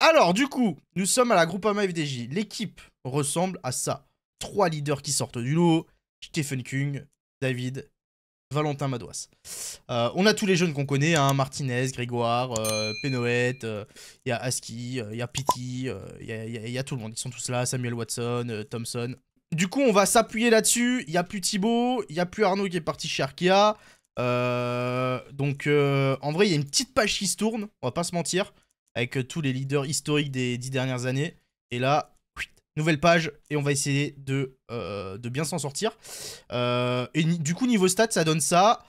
Alors, du coup, nous sommes à la Groupama FDJ. L'équipe ressemble à ça. Trois leaders qui sortent du lot. Stephen King, David, Valentin Madouas. Euh, on a tous les jeunes qu'on connaît, hein. Martinez, Grégoire, euh, Penoët, euh, il y a Aski, il y a Pity, il y, a tout le monde. Ils sont tous là, Samuel Watson, Thompson. Du coup, on va s'appuyer là-dessus. Il n'y a plus Thibaut, il n'y a plus Arnaud qui est parti chez Arkea. donc, en vrai, il y a une petite page qui se tourne, on va pas se mentir avec euh, tous les leaders historiques des dix dernières années. Et là, nouvelle page, et on va essayer de, euh, de bien s'en sortir. Euh, et du coup, niveau stats, ça donne ça.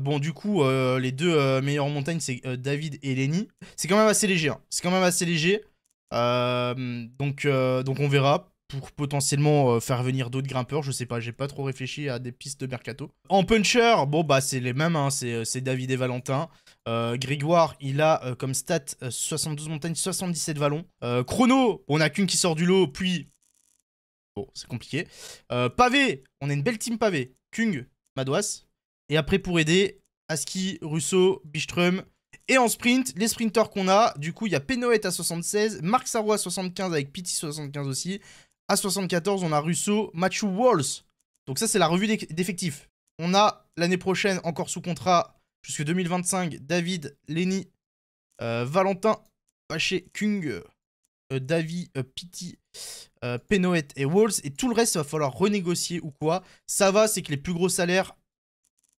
bon, du coup, les deux meilleures montagnes, c'est David et Lenny. C'est quand même assez léger. Hein. C'est quand même assez léger. donc, donc, on verra pour potentiellement euh, faire venir d'autres grimpeurs. Je sais pas, j'ai pas trop réfléchi à des pistes de mercato. En puncher, bon bah c'est les mêmes, hein, euh, c'est David et Valentin. Euh, Grégoire, il a comme stat 72 montagnes, 77 vallons. chrono, on a qu'une qui sort du lot, puis... Bon, c'est compliqué. pavé, on a une belle team pavé. Kung, Madouas. Et après pour aider, Aski, Russo, Bistrum, et en sprint, les sprinters qu'on a, du coup, il y a Penoët à 76, Marc Sarrois à 75 avec Pity 75 aussi, à 74, on a Russo, Matthew Walls. Donc ça, c'est la revue d'effectifs. On a l'année prochaine, encore sous contrat, jusque 2025, David, Lenny, euh, Valentin, Paché, Kung, David Davy, Penoet et Walls. Et tout le reste, il va falloir renégocier ou quoi. Ça va, c'est que les plus gros salaires,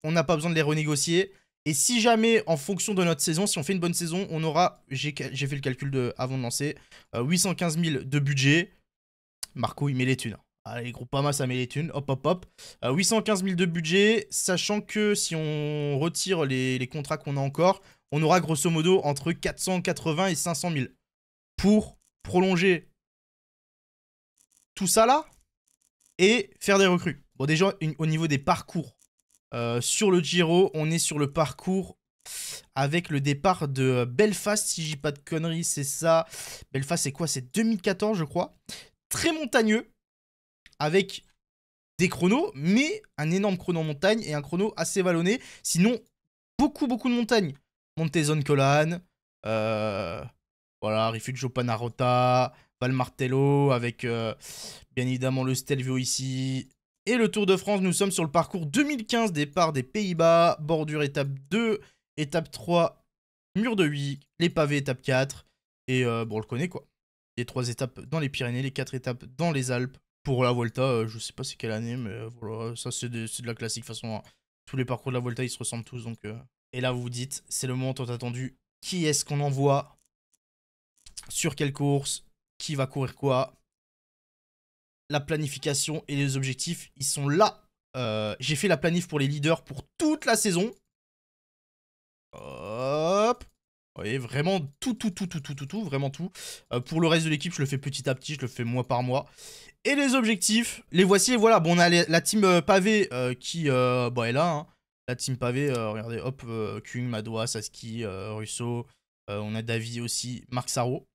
on n'a pas besoin de les renégocier. Et si jamais, en fonction de notre saison, si on fait une bonne saison, on aura, j'ai fait le calcul de, avant de lancer, 815 euh, 000 de budget. Marco, il met les thunes. Allez, mal, ça met les thunes. Hop, hop, hop. 815 euh, 000 de budget, sachant que si on retire les, contrats qu'on a encore, on aura grosso modo entre 480 et 500 000 pour prolonger tout ça là et faire des recrues. Bon, déjà, au niveau des parcours, euh, sur le Giro, on est sur le parcours avec le départ de Belfast, si j'ai pas de conneries, c'est ça. Belfast, c'est quoi C'est 2014, je crois très montagneux, avec des chronos, mais un énorme chrono en montagne et un chrono assez vallonné. Sinon, beaucoup, beaucoup de montagnes. Montezon Colan, euh, voilà, Rifugio Panarota, Valmartello, avec euh, bien évidemment le Stelvio ici. Et le Tour de France, nous sommes sur le parcours 2015, départ des Pays-Bas, bordure étape 2, étape 3, mur de 8, les pavés étape 4. Et euh, bon, on le connaît quoi les trois étapes dans les Pyrénées, les quatre étapes dans les Alpes. Pour la Volta, euh, je sais pas c'est quelle année, mais euh, voilà, ça c'est de, la classique. façon, hein. tous les parcours de la Volta, ils se ressemblent tous. Donc, euh. Et là, vous vous dites, c'est le moment tant attendu. Qui est-ce qu'on envoie Sur quelle course Qui va courir quoi La planification et les objectifs, ils sont là. J'ai fait la planif pour les leaders pour toute la saison voyez, vraiment tout, tout, tout, tout, tout, tout, tout, vraiment tout. Euh, pour le reste de l'équipe, je le fais petit à petit, je le fais mois par mois. Et les objectifs, les voici. voilà, bon, on a la team pavé qui bon, est là. La team pavé, regardez, hop, euh, Kung, Madoua, Saski, euh, Russo. on a Davy aussi, Marc Sarro.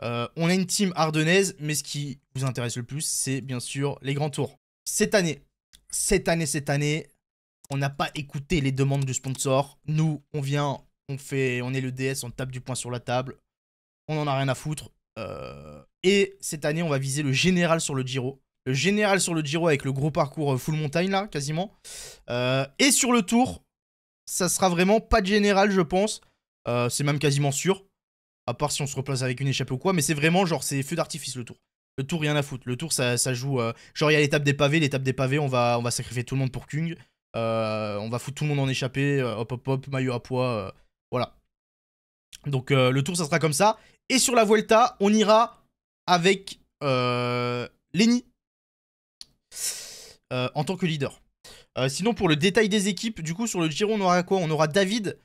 on a une team ardennaise, mais ce qui vous intéresse le plus, c'est bien sûr les grands tours. Cette année, cette année, cette année, on n'a pas écouté les demandes du sponsor. Nous, on vient on fait, on est le DS, on tape du poing sur la table, on en a rien à foutre. Euh, et cette année, on va viser le général sur le Giro. Le général sur le Giro avec le gros parcours euh, full montagne là, quasiment. Euh, et sur le Tour, ça sera vraiment pas de général, je pense. c'est même quasiment sûr. À part si on se replace avec une échappée ou quoi, mais c'est vraiment genre c'est feu d'artifice le Tour. Le Tour, rien à foutre. Le Tour, ça, ça joue. genre il y a l'étape des pavés, l'étape des pavés, on va, on va sacrifier tout le monde pour Kung. on va foutre tout le monde en échappée, hop hop hop, maillot à poids voilà. Donc euh, le tour, ça sera comme ça. Et sur la Vuelta, on ira avec euh, Lenny euh, en tant que leader. sinon, pour le détail des équipes, du coup, sur le Giro, on aura quoi On aura David,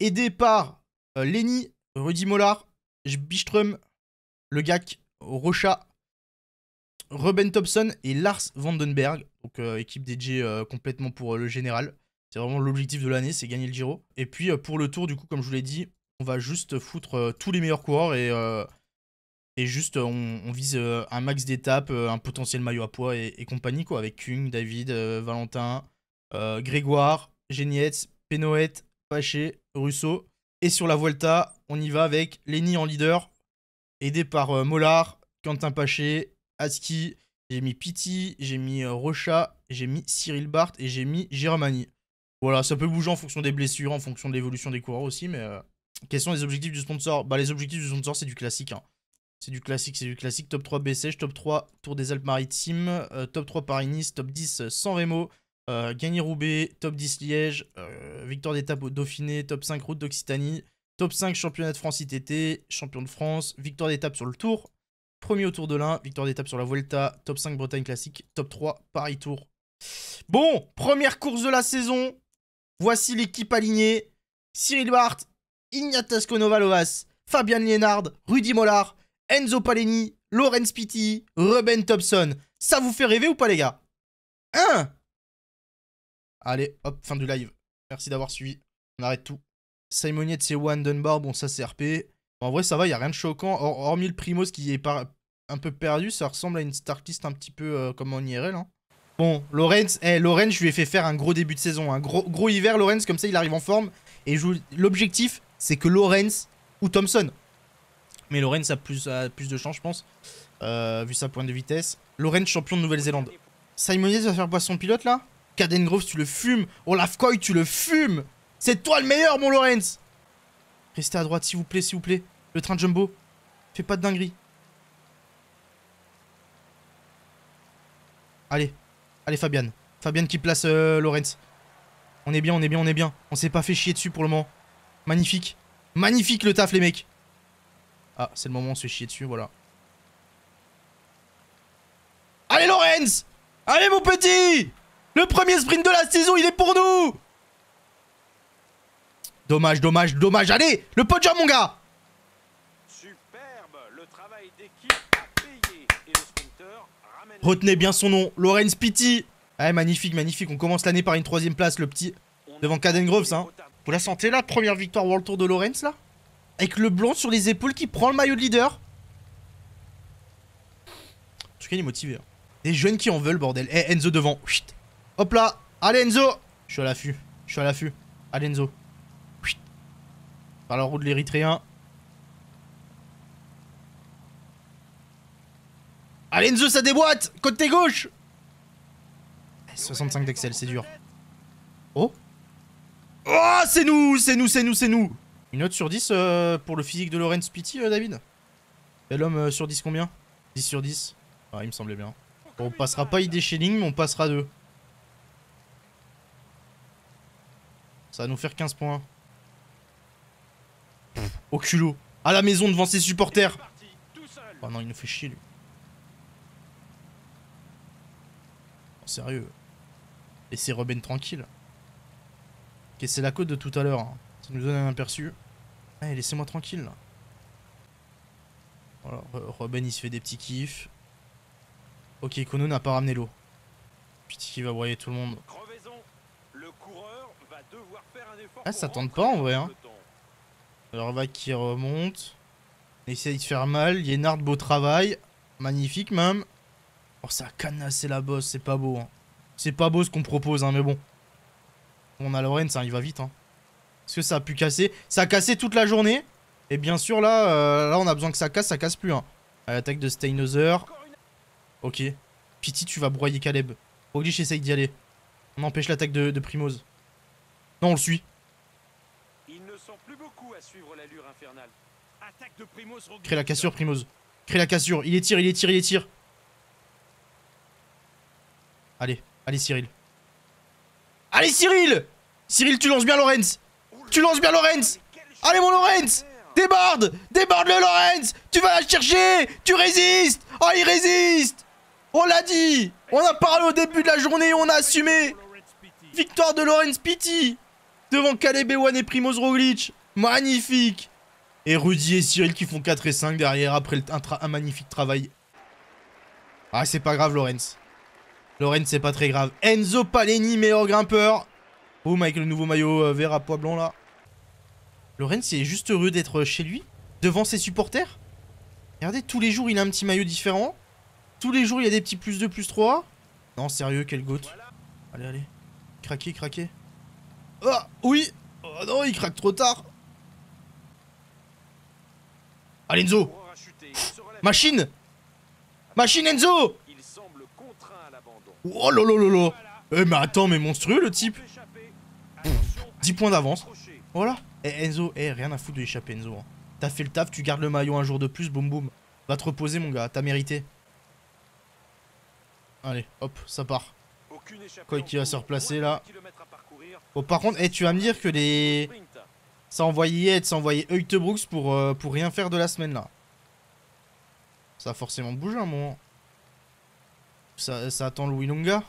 aidé par Lenny, Rudy Mollard, Bistrum, Le Gac, Rocha, Ruben Thompson et Lars Vandenberg. Donc, équipe DJ complètement pour le général. C'est vraiment l'objectif de l'année, c'est gagner le Giro. Et puis euh, pour le tour, du coup, comme je vous l'ai dit, on va juste foutre euh, tous les meilleurs coureurs et, euh, juste on, vise un max d'étapes, un potentiel maillot à poids et, compagnie, quoi, avec Kung, David, Valentin, Grégoire, Génietz, Penoët, Paché, Russo. Et sur la Vuelta, on y va avec Lenny en leader, aidé par Mollard, Quentin Paché, Aski, j'ai mis Piti, j'ai mis Rocha, j'ai mis Cyril Barthes et j'ai mis Germani. Voilà, ça peut bouger en fonction des blessures, en fonction de l'évolution des coureurs aussi, mais euh, quels sont les objectifs du sponsor Bah les objectifs du sponsor c'est du classique. Hein. C'est du classique, c'est du classique. Top 3 BCH, top 3 Tour des Alpes-Maritimes, euh, top 3 Paris-Nice, top 10 euh, San Remo, gagner Roubaix, top 10 Liège, victoire d'étape au Dauphiné, top 5 Route d'Occitanie, top 5 Championnat de France ITT, Champion de France, victoire d'étape sur le Tour, premier au Tour de l'Ain, victoire d'étape sur la Vuelta, top 5 Bretagne Classique, top 3 Paris Tour. Bon, première course de la saison, Voici l'équipe alignée. Cyril Barth, Ignatas Konovalovas, Fabian Liénard, Rudy Mollard, Enzo Paleni, Lorenz Pitti, Ruben Thompson. Ça vous fait rêver ou pas, les gars Hein Allez, hop, fin du live. Merci d'avoir suivi. On arrête tout. Simon c'est et Dunbar. Bon, ça, c'est RP. en vrai, ça va, il a rien de choquant. Hormis le ce qui est un peu perdu, ça ressemble à une startlist un petit peu euh, comme en IRL. Hein. Bon, Lorenz, eh, Lorenz, je lui ai fait faire un gros début de saison. Un gros, gros hiver, Lorenz, comme ça, il arrive en forme. Et l'objectif, c'est que Lorenz ou Thompson. Mais Lorenz a plus, plus de chance, je pense. Euh, vu sa pointe de vitesse. Lorenz, champion de Nouvelle-Zélande. Simonides va faire son pilote, là Caden Groves, tu le fumes. Olaf Coy, tu le fumes. C'est toi le meilleur, mon Lorenz. Restez à droite, s'il vous plaît, s'il vous plaît. Le train de jumbo. Fais pas de dinguerie. Allez, Allez, Fabian. Fabian qui place euh, Lorenz. On est bien, on est bien, on est bien. On s'est pas fait chier dessus pour le moment. Magnifique. Magnifique le taf, les mecs. Ah, c'est le moment où on se chier dessus, voilà. Allez, Lorenz Allez, mon petit Le premier sprint de la saison, il est pour nous Dommage, dommage, dommage. Allez, le podium, mon gars Retenez bien son nom, Lorenz Pitti. Ouais, magnifique, magnifique. On commence l'année par une troisième place, le petit, devant Caden Groves. Hein. Vous la sentez, là Première victoire World Tour de Lorenz, là Avec le blond sur les épaules qui prend le maillot de leader. En tout cas, il est motivé. Hein. Des jeunes qui en veulent, bordel. Eh, Enzo devant. Hop là Allez, Enzo Je suis à l'affût. Je suis à l'affût. Allez, Enzo. Par la roue de l'Érythréen. Allez Enzo, ça déboîte Côté gauche 65 d'Excel, c'est dur. Oh Oh, c'est nous C'est nous, c'est nous, c'est nous Une note sur 10 euh, pour le physique de Lorenz Pitti, euh, David Et l'homme euh, sur 10 combien 10 sur 10 Ah, il me semblait bien. on passera pas ID Shelling, mais on passera 2. Ça va nous faire 15 points. au culot. À la maison devant ses supporters. Oh non, il nous fait chier lui. Sérieux. Laissez Robin tranquille. Ok, c'est la côte de tout à l'heure. Ça hein, nous donne un aperçu. Allez, eh, laissez-moi tranquille. Là. Robin il se fait des petits kiffs. Ok, Kono n'a pas ramené l'eau. Petit qui va broyer tout le monde. Le ah, ça tente pas en vrai. Hein. Alors, va qui remonte. essaye de faire mal. Yenard, beau travail. Magnifique même. Oh, ça a canassé la bosse, c'est pas beau. Hein. C'est pas beau ce qu'on propose, hein, mais bon. On a Lorenz, hein, il va vite. Hein. Est-ce que ça a pu casser Ça a cassé toute la journée. Et bien sûr, là, euh, là on a besoin que ça casse, ça casse plus. Hein. attaque de Steinhauser. Ok. Piti, tu vas broyer Caleb. Oglitch, essaye d'y aller. On empêche l'attaque de, de Primoz. Non, on le suit. Crée la cassure, Primoz. Crée la cassure. Il étire, il étire, il étire. Allez, allez Cyril. Allez Cyril Cyril, tu lances bien Lorenz Tu lances bien Lorenz Allez mon Lorenz Déborde Déborde le Lorenz Tu vas la chercher Tu résistes Oh, il résiste On l'a dit On a parlé au début de la journée, on a assumé Victoire de Lorenz Pitti Devant Caleb et Primoz Roglic Magnifique Et Rudy et Cyril qui font 4 et 5 derrière après un magnifique travail. Ah, c'est pas grave, Lorenz. Lorenz, c'est pas très grave. Enzo Paleni, meilleur grimpeur. Oh avec le nouveau maillot euh, vert à poids blanc, là. Lorraine, c'est juste heureux d'être chez lui, devant ses supporters. Regardez, tous les jours, il a un petit maillot différent. Tous les jours, il y a des petits plus 2, plus 3. Non, sérieux, quel goutte. Allez, allez. Craquez, craquez. Ah oui Oh non, il craque trop tard. Allez, Enzo Machine Machine, Enzo Oh là là Eh mais attends, mais monstrueux le type 10 points d'avance. Voilà. Eh Enzo, eh rien à foutre de échapper Enzo. Hein. T'as fait le taf, tu gardes le maillot un jour de plus, boum boum. Va te reposer mon gars, t'as mérité. Allez, hop, ça part. Quoi qui va se replacer là. Bon par contre, eh tu vas me dire que les... Ça envoyait envoyé eh, ça a envoyé Brooks pour, euh, pour rien faire de la semaine là. Ça a forcément bougé un moment. Ça, attend le Wilonga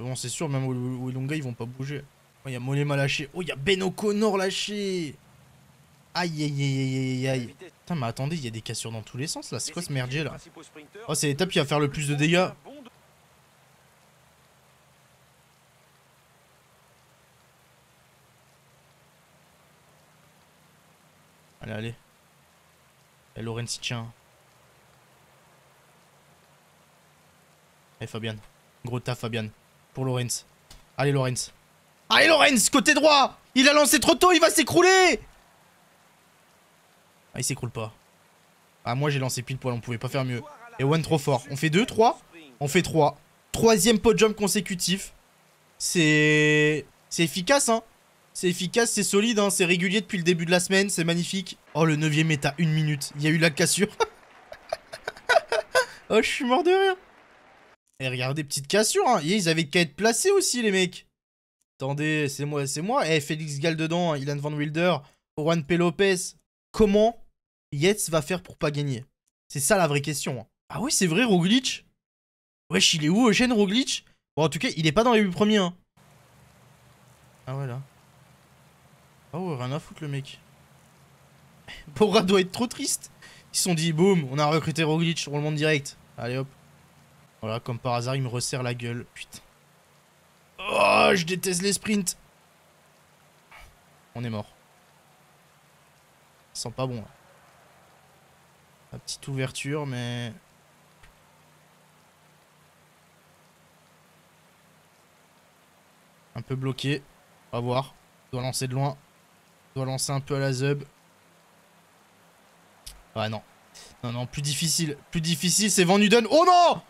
Bon, c'est sûr, même le Wilonga ils vont pas bouger. Il oh, y a Molema lâché. Oh, il y a Ben O'Connor lâché. Aïe, aïe, aïe, aïe, aïe, Putain, mais attendez, il y a des cassures dans tous les sens, là. C'est quoi ce merdier, là Oh, c'est l'étape qui va faire le plus de dégâts. Allez, allez. Et eh, Lorenzi, tiens. Allez eh, Fabian. Gros taf Fabian. Pour Lorenz. Allez Lorenz. Allez Lorenz, côté droit Il a lancé trop tôt, il va s'écrouler Ah il s'écroule pas. Ah moi j'ai lancé pile poil, on pouvait pas faire mieux. Et One trop fort. On fait 2, 3 On fait 3. Trois. Troisième pot jump consécutif. C'est... C'est efficace hein c'est efficace, c'est solide, hein, c'est régulier depuis le début de la semaine, c'est magnifique. Oh, le neuvième état est une minute. Il y a eu la cassure. oh, je suis mort de rire. Et regardez, petite cassure, hein. Ils avaient qu'à être placés aussi, les mecs. Attendez, c'est moi, c'est moi. Eh, Félix Gall dedans, hein. Ilan Van Wilder, Juan P. Lopez. Comment Yates va faire pour pas gagner C'est ça la vraie question. Hein. Ah oui, c'est vrai, Roglic Wesh, il est où, Eugène Roglic Bon, en tout cas, il est pas dans les buts premiers. Hein. Ah ouais, là. Ah ouais, rien à foutre, le mec. Bora doit être trop triste. Ils se sont dit, boum, on a recruté Roglic, monde direct. Allez, hop. Voilà, comme par hasard, il me resserre la gueule. Putain. Oh, je déteste les sprints. On est mort. Ça sent pas bon. Hein. La petite ouverture, mais... Un peu bloqué. On va voir. Doit lancer de loin. Doit lancer un peu à la zub. Ah non. Non, non, plus difficile. Plus difficile, c'est Van Uden. Oh non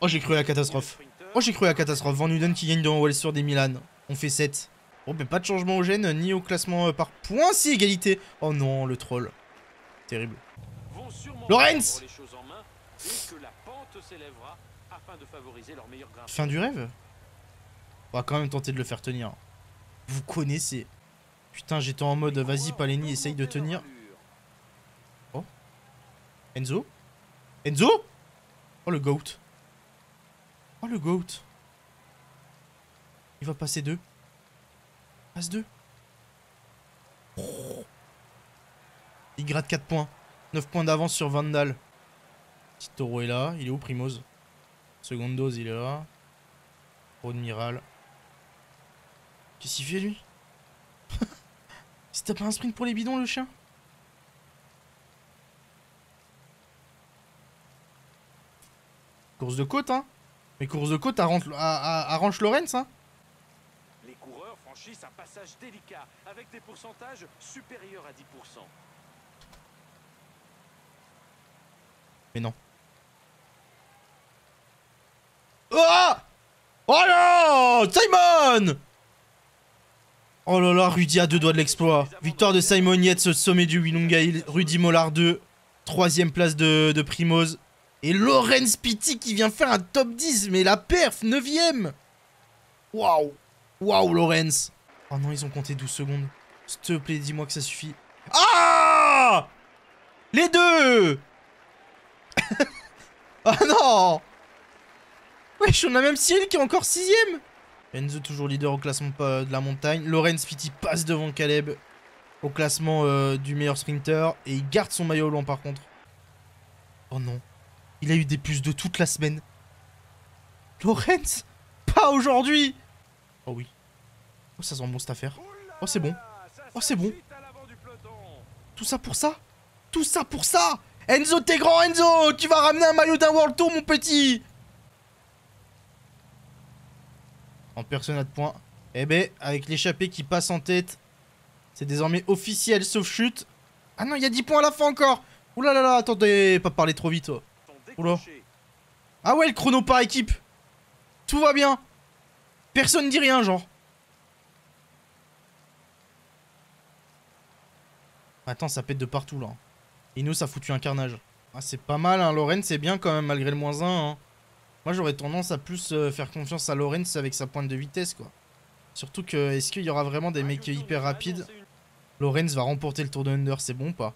Oh, j'ai cru à la catastrophe. Oh, j'ai cru à la catastrophe. Van Uden qui gagne devant Wall sur des Milan. On fait 7. Oh mais pas de changement au gène, ni au classement euh, par points, si égalité. Oh non, le troll. Terrible. Lorenz Fin du rêve On va quand même tenter de le faire tenir. Vous connaissez. Putain, j'étais en mode, vas-y, Paleni, essaye de tenir. Oh. Enzo Enzo Oh, le goat le GOAT Il va passer deux Passe deux Il gratte 4 points. 9 points d'avance sur Vandal. Petit taureau est là. Il est où Primose? Seconde dose, il est là. Miral Qu'est-ce qu'il fait lui Il t'as pas un sprint pour les bidons le chien Course de côte hein mais course de côte à, Ranch à, à, à Ranch Lorenz, hein Les coureurs franchissent un passage délicat avec des pourcentages supérieurs à 10%. Mais non. Ah oh Oh non Simon Oh là là, Rudy a deux doigts de l'exploit. Victoire de Simon Yates au sommet du Willunga Rudy Mollard 2. Troisième place de, de Primoz. Et Lorenz Pitti qui vient faire un top 10, mais la perf, 9ème Waouh Waouh, Lorenz Oh non, ils ont compté 12 secondes. S'il te plaît, dis-moi que ça suffit. Ah Les deux Oh non Wesh, on a même Cyril qui est encore sixième Enzo toujours leader au classement de la montagne. Lorenz Pity passe devant Caleb au classement euh, du meilleur sprinter. Et il garde son maillot blanc par contre. Oh non. Il a eu des puces de toute la semaine. Lorenz Pas aujourd'hui Oh oui. Oh, ça sent bon cette affaire. Oh, c'est bon. Oh, c'est bon. Tout ça pour ça Tout ça pour ça Enzo, t'es grand, Enzo Tu vas ramener un maillot d'un World Tour, mon petit En à de points. Eh ben, avec l'échappée qui passe en tête, c'est désormais officiel, sauf chute. Ah non, il y a 10 points à la fin encore Ouh là là là, attendez, pas parler trop vite. Ah ouais, le chrono par équipe. Tout va bien. Personne dit rien, genre. Attends, ça pète de partout, là. Et nous, ça foutu un carnage. Ah, c'est pas mal, hein. Lorenz c'est bien quand même, malgré le moins 1. Hein. Moi, j'aurais tendance à plus euh, faire confiance à Lorenz avec sa pointe de vitesse, quoi. Surtout que, est-ce qu'il y aura vraiment des mecs hyper rapides Lorenz va remporter le tour de Under, c'est bon ou pas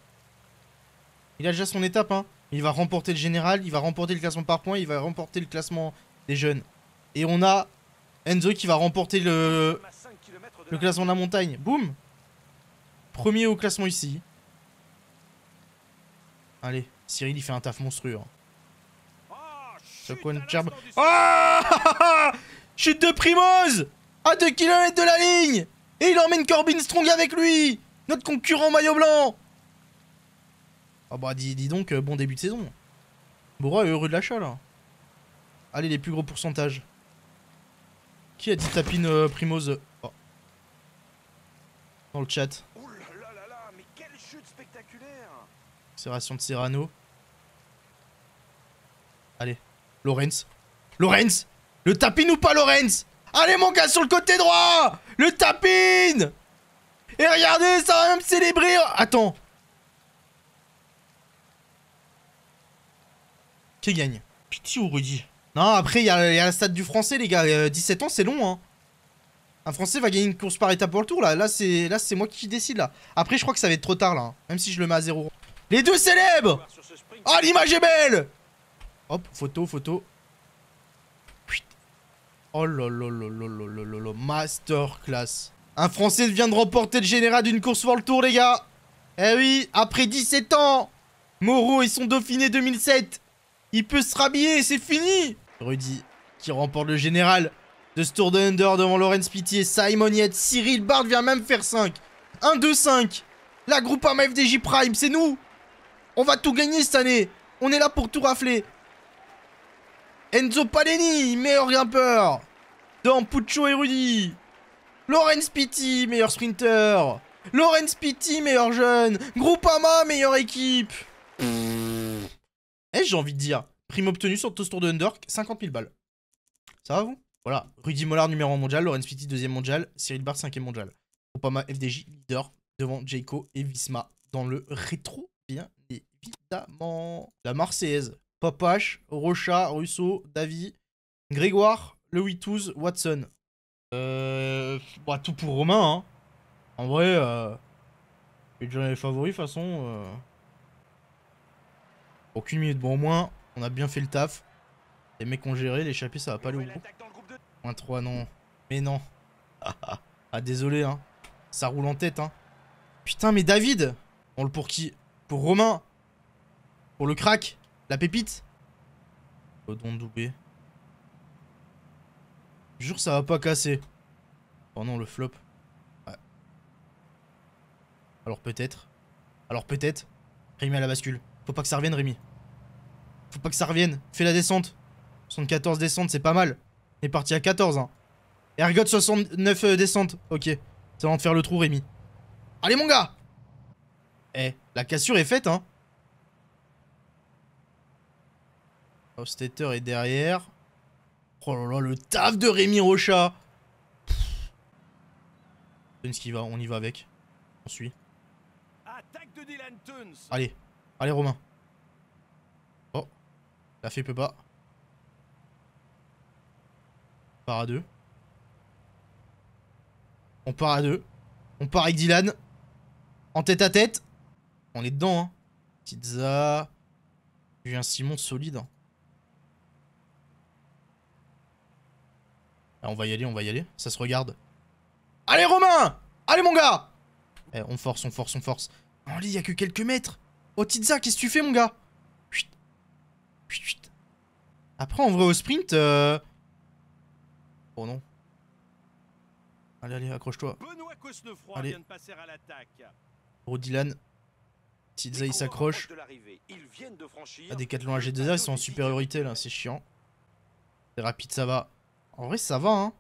Il a déjà son étape, hein il va remporter le général, il va remporter le classement par points, il va remporter le classement des jeunes. Et on a Enzo qui va remporter le, classement de la montagne. Boum Premier au classement ici. Allez, Cyril, il fait un taf monstrueux. Hein. Ah Chute de Primoz À 2 km de la ligne Et il emmène Corbin Strong avec lui Notre concurrent maillot blanc ah bah dis, donc, euh, bon début de saison. bon est heureux de l'achat là. Allez, les plus gros pourcentages. Qui a dit tapine euh, primose Primoz oh. Dans le chat. ration de Serrano. Allez, Lorenz. Lorenz Le tapine ou pas Lorenz Allez mon gars sur le côté droit Le tapine Et regardez, ça va même célébrer Attends, Qui gagne Piti ou Rudy Non, après, il y, a la stade du français, les gars. 17 euh, ans, c'est long, hein. Un français va gagner une course par étape pour le tour, là. Là, c'est là c'est moi qui décide, là. Après, je crois que ça va être trop tard, là. Hein. Même si je le mets à zéro. Les deux célèbres Oh, l'image est belle Hop, photo, photo. Oh là là là là là là masterclass. Un Français vient de remporter le général d'une course pour le tour, les gars. Eh oui, après 17 ans, Moreau et son Dauphiné 2007. Il peut se rhabiller, c'est fini Rudy, qui remporte le général. De ce tour devant Lorenz Pitié, Simon yet. Cyril Bard vient même faire 5. 1, 2, 5. La Groupama FDJ Prime, c'est nous On va tout gagner cette année On est là pour tout rafler Enzo Paleni, meilleur grimpeur Dans Puccio et Rudy Lorenz Pitti, meilleur sprinter Lorenz Pitti, meilleur jeune Groupama, meilleure équipe eh, j'ai envie de dire. Prime obtenue sur le tour de Underk, 50 000 balles. Ça va, vous Voilà. Rudy Mollard, numéro 1 mondial. Lorenz 2 deuxième mondial. Cyril 5 cinquième mondial. Opama FDJ, leader devant Jayco et Visma dans le rétro, bien évidemment. La Marseillaise. Papache, Rocha, Russo, Davy, Grégoire, Louis Watson. Euh, bah, tout pour Romain. Hein. En vrai, euh, les favoris, de toute façon. Euh... Aucune minute. Bon, au moins, on a bien fait le taf. Les mecs ont géré, l'échappée, ça va pas aller au bout. Moins 3, non. Mais non. Ah, ah. ah, désolé, hein. Ça roule en tête, hein. Putain, mais David On le pour qui Pour Romain Pour le crack La pépite Odon oh, doublé. Jure, ça va pas casser. Oh non, le flop. Ouais. Alors peut-être. Alors peut-être. Rime à la bascule. Faut pas que ça revienne, Rémi. Faut pas que ça revienne. Fais la descente. 74 descente, c'est pas mal. On est parti à 14, hein. Ergot 69 euh, descente. Ok. C'est avant de faire le trou, Rémi. Allez, mon gars Eh, la cassure est faite, hein. Oh, est derrière. Oh là là, le taf de Rémi Rocha Qu'est-ce qui va, on y va avec. On suit. Allez, Allez, Romain. Oh. La fille peut pas. On part à deux. On part à deux. On part avec Dylan. En tête à tête. On est dedans, hein. Pizza. J'ai un Simon solide. Hein. Ah, on va y aller, on va y aller. Ça se regarde. Allez, Romain Allez, mon gars eh, On force, on force, on force. En lit, il y a que quelques mètres. Oh Tizza, qu'est-ce que tu fais mon gars Chut. Chut. Après en vrai au sprint... Euh, oh non. Allez, allez, accroche-toi. Allez. Pour Dylan. Tizza il s'accroche. Ah, des g longs 2 a ils sont en supériorité là, c'est chiant. C'est rapide, ça va. En vrai, ça va, hein.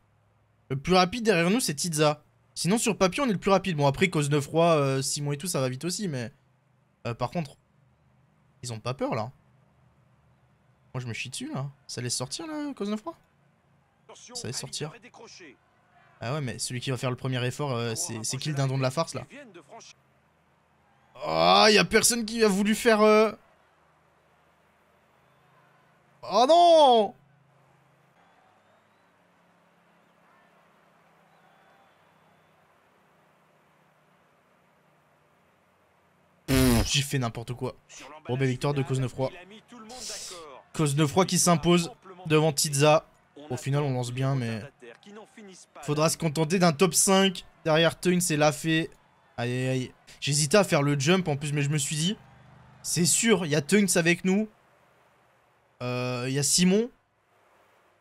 Le plus rapide derrière nous, c'est Tizza. Sinon, sur papier, on est le plus rapide. Bon, après, cause de froid, euh, Simon et tout, ça va vite aussi, mais... Euh, par contre, ils ont pas peur là. Moi je me chie dessus là. Ça laisse sortir là, cause de froid Ça laisse sortir. Ah ouais, mais celui qui va faire le premier effort, euh, c'est qui le dindon de la farce là Oh, y a personne qui a voulu faire. Euh, oh non J'ai fait n'importe quoi. Bon, bah victoire de Cause Neufroy. froid Cause neuf froid qui s'impose devant Tiza. Au final, on lance bien, mais... Faudra se contenter d'un top 5. Derrière Tunes c'est la fée. Aïe, aïe, J'hésitais à faire le jump en plus, mais je me suis dit... C'est sûr, il y a Tunks avec nous. Euh, il y a Simon.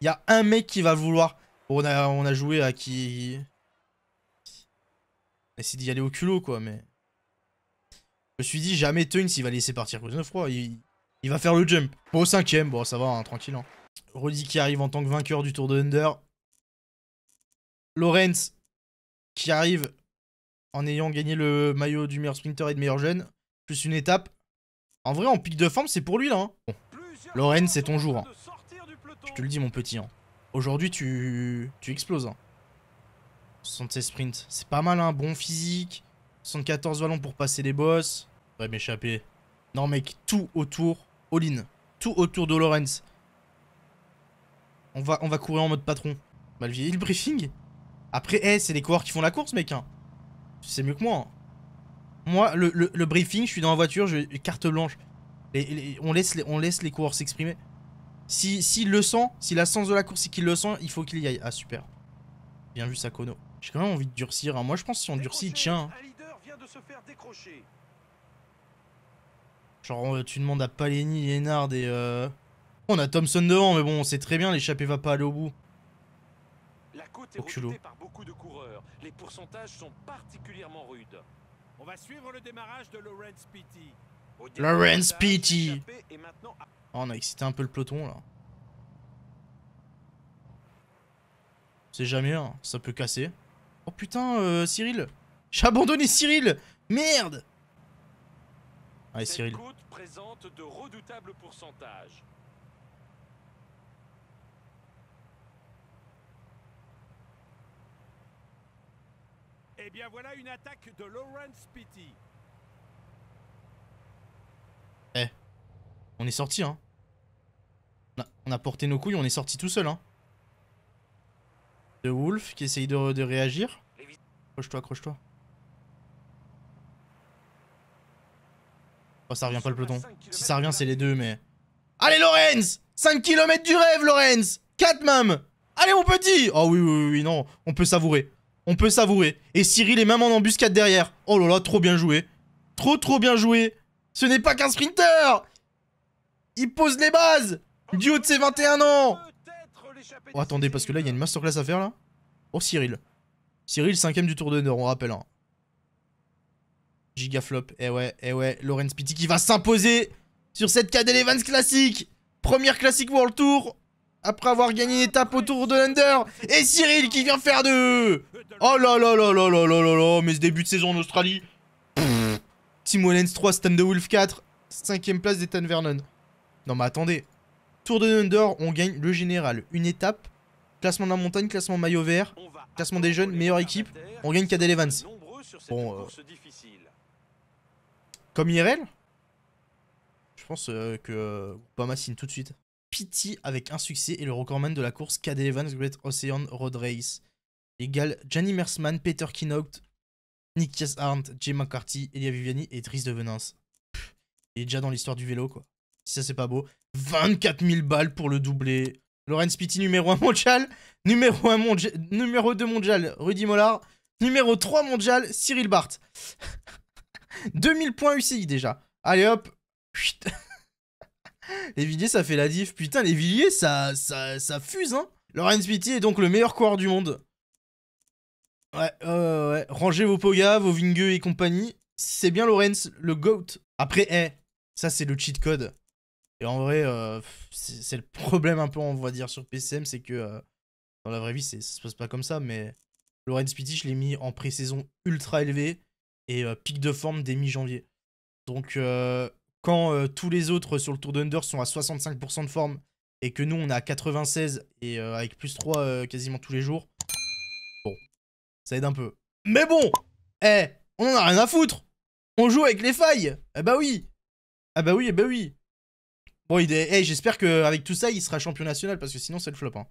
Il y a un mec qui va vouloir. on a, on a joué à qui... On d'y aller au culot, quoi, mais... Je me suis dit, jamais Tunes, il va laisser partir Cause Il, va faire le jump. Pas au cinquième, bon, ça va, hein, tranquille. Hein. qui arrive en tant que vainqueur du tour de Under. Lorenz qui arrive en ayant gagné le maillot du meilleur sprinter et de meilleur jeune. Plus une étape. En vrai, en pic de forme, c'est pour lui là. Hein. Lorenz, c'est ton jour. Hein. Je te le dis, mon petit. Aujourd'hui, tu, exploses. 76 sprints, c'est pas mal, hein bon physique. 74 ballons pour passer les boss va m'échapper. Non, mec, tout autour. All-in. Tout autour de Lorenz. On va, on va courir en mode patron. Malvier, le briefing Après, eh, c'est les coureurs qui font la course, mec. C'est hein. mieux que moi. Hein. Moi, le, briefing, je suis dans la voiture, je, carte blanche. on, laisse les, on laisse les coureurs s'exprimer. si, le sent, s'il si a sens de la course et qu'il le sent, il faut qu'il y aille. Ah, super. Bien vu, Sakono. J'ai quand même envie de durcir. Hein. Moi, je pense que si on durcit, tiens. Genre, euh, tu demandes à Paleni, Lennard et. Euh, on a Thompson devant, mais bon, c'est très bien, l'échappée va pas aller au bout. La côte est On oh, On a excité un peu le peloton là. C'est jamais, hein. ça peut casser. Oh putain, euh, Cyril J'ai abandonné Cyril Merde Allez, présente de redoutables pourcentages. Eh bien voilà une attaque de Lawrence Pitty. Eh. On est sorti hein. On a, porté nos couilles, on est sorti tout seul hein. De Wolf qui essaye de, de réagir. Accroche-toi, accroche-toi. Oh, ça revient pas le peloton. Si ça revient, c'est les deux, mais... Allez, Lorenz 5 km du rêve, Lorenz 4 même Allez, mon petit Oh oui, oui, oui, non. On peut savourer. On peut savourer. Et Cyril est même en embuscade derrière. Oh là là, trop bien joué. Trop, trop bien joué. Ce n'est pas qu'un sprinter Il pose les bases Du haut de ses 21 ans Oh, attendez, parce que là, il y a une masterclass à faire, là. Oh, Cyril. Cyril, 5 cinquième du Tour de on rappelle. Hein. Gigaflop. Eh ouais, eh ouais, Lorenz Pitti qui va s'imposer sur cette Cadel Evans classique. Première classique World Tour. Après avoir gagné une étape Tour de l'Under. Et Cyril qui vient faire de... Oh là là là là là là là là. Mais ce début de saison en Australie. Tim Wellens 3, Stan de Wolf 4. Cinquième place d'Ethan Vernon. Non mais attendez. Tour de l'Under, on gagne le général. Une étape. Classement de la montagne, classement maillot vert. Classement des jeunes, meilleure équipe. On gagne Cadel Evans. Bon, euh, comme IRL Je pense euh, que pas euh, signe tout de suite. Pity avec un succès et le recordman de la course KD Evans Great Ocean Road Race. Égal, Johnny Mersman, Peter Kinocht, Nikias Arndt, Jay McCarthy, Elia Viviani et Tris de Venance. Il est déjà dans l'histoire du vélo, quoi. Si ça, c'est pas beau. 24 000 balles pour le doubler. Lorenz Pity numéro 1 mondial. Numéro, 1 mondial, numéro 2 mondial, Rudy Mollard. Numéro 3 mondial, Cyril Barth. 2000 points UCI déjà. Allez hop. Les Villiers, ça fait la diff. Putain, les Villiers, ça, ça, ça fuse, hein. Lorenz Pity est donc le meilleur coureur du monde. Ouais, euh, ouais. Rangez vos Poga, vos Vingueux et compagnie. C'est bien Lorenz, le GOAT. Après, eh, ça, c'est le cheat code. Et en vrai, euh, c'est le problème un peu, on va dire, sur PCM, c'est que euh, dans la vraie vie, ça se passe pas comme ça, mais Lorenz Pity, je l'ai mis en pré-saison ultra élevé et euh, pic de forme dès mi-janvier. Donc euh, quand euh, tous les autres sur le Tour d'Under sont à 65% de forme et que nous on est à 96 et avec plus 3 quasiment tous les jours, bon, ça aide un peu. Mais bon, eh, on en a rien à foutre On joue avec les failles Eh bah oui Ah bah oui, eh bah oui Bon, eh, j'espère qu'avec tout ça, il sera champion national, parce que sinon, c'est le flop. Hein.